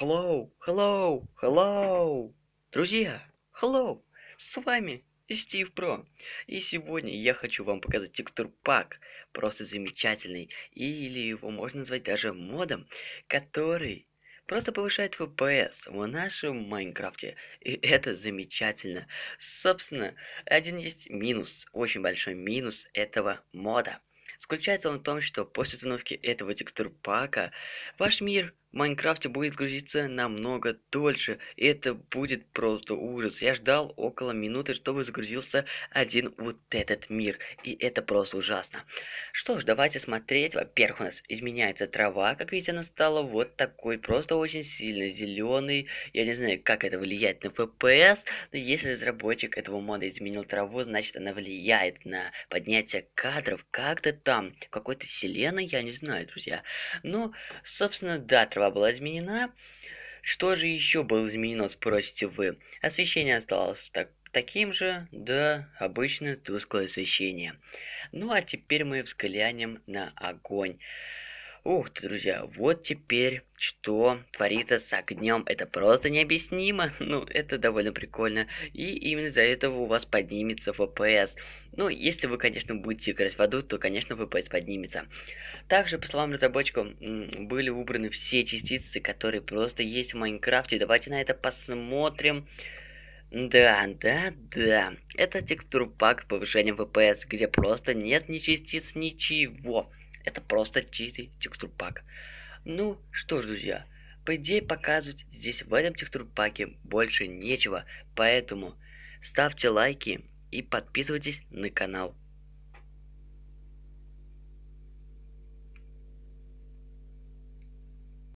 Hello, hello, hello! Друзья, hello! С вами Стив Про. И сегодня я хочу вам показать текстур пак. Просто замечательный. Или его можно назвать даже модом, который просто повышает FPS в нашем Майнкрафте. И это замечательно. Собственно, один есть минус, очень большой минус этого мода. Заключается он в том, что после установки этого текстур пака ваш мир в Майнкрафте будет грузиться намного дольше. И это будет просто ужас. Я ждал около минуты, чтобы загрузился один вот этот мир. И это просто ужасно. Что ж, давайте смотреть. Во-первых, у нас изменяется трава. Как видите, она стала вот такой. Просто очень сильно зеленый. Я не знаю, как это влияет на FPS. Но если разработчик этого мода изменил траву, значит она влияет на поднятие кадров как-то там. В какой-то вселенной, я не знаю, друзья. Но, ну, собственно, да, трава крыла была изменена. Что же еще было изменено, спросите вы? Освещение осталось так таким же, да, обычное тусклое освещение. Ну а теперь мы взглянем на огонь. Ух ты, друзья, вот теперь что творится с огнем. Это просто необъяснимо. Ну, это довольно прикольно. И именно из-за этого у вас поднимется FPS. Ну, если вы, конечно, будете играть в аду, то, конечно, FPS поднимется. Также, по словам разработчиков, были убраны все частицы, которые просто есть в Майнкрафте. Давайте на это посмотрим. Да, да, да. Это текстур пак с повышением FPS, где просто нет ни частиц, ничего. Это просто чистый текстурпак. Ну что ж, друзья, по идее показывать здесь в этом текстурпаке больше нечего, поэтому ставьте лайки и подписывайтесь на канал.